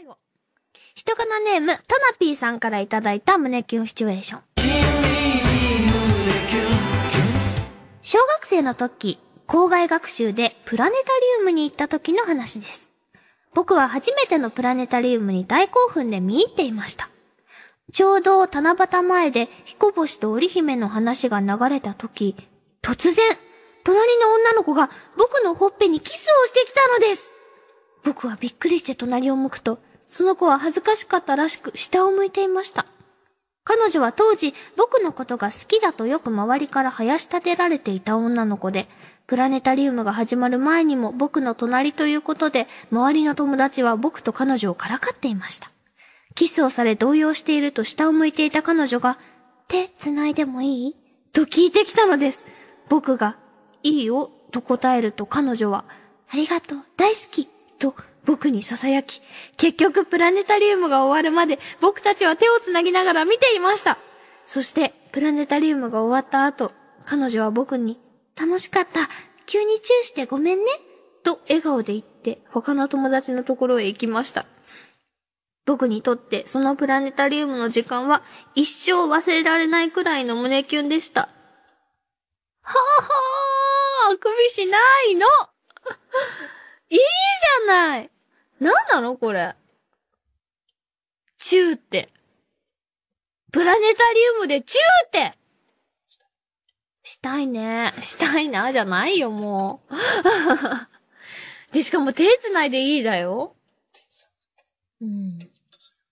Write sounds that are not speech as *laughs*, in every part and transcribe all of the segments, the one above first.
最後。人かなネーム、タナピーさんからいただいた胸キュンシチュエーション。小学生の時、校外学習でプラネタリウムに行った時の話です。僕は初めてのプラネタリウムに大興奮で見入っていました。ちょうど七夕前で彦星と織姫の話が流れた時、突然、隣の女の子が僕のほっぺにキスをしてきたのです。僕はびっくりして隣を向くと、その子は恥ずかしかったらしく下を向いていました。彼女は当時僕のことが好きだとよく周りから生やし立てられていた女の子で、プラネタリウムが始まる前にも僕の隣ということで、周りの友達は僕と彼女をからかっていました。キスをされ動揺していると下を向いていた彼女が、手繋いでもいいと聞いてきたのです。僕が、いいよと答えると彼女は、ありがとう、大好きと僕に囁き、結局プラネタリウムが終わるまで僕たちは手を繋ぎながら見ていました。そして、プラネタリウムが終わった後、彼女は僕に、楽しかった。急にチューしてごめんね。と笑顔で言って、他の友達のところへ行きました。僕にとってそのプラネタリウムの時間は一生忘れられないくらいの胸キュンでした。はあはあ、あくびしないのいい *laughs* ゃない。なんなのこれ。ーって。プラネタリウムでチューってしたいね。したいな、じゃないよ、もう。*laughs* で、しかも手繋いでいいだよ。うん。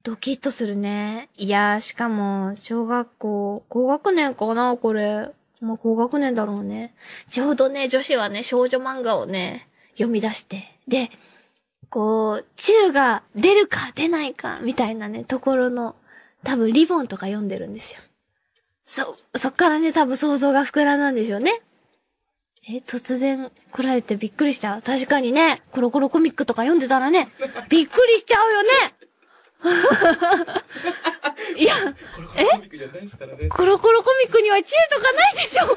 ドキッとするね。いやー、しかも、小学校、高学年かな、これ。まあ、高学年だろうね。ちょうどね、女子はね、少女漫画をね、読み出して、で、こう、チューが出るか出ないかみたいなね、ところの、多分リボンとか読んでるんですよ。そ、そっからね、多分想像が膨らんだんでしょうね。え、突然来られてびっくりした。確かにね、コロコロコミックとか読んでたらね、*laughs* びっくりしちゃうよね *laughs* いや、えコロコロコミックにはチューとかないでしょ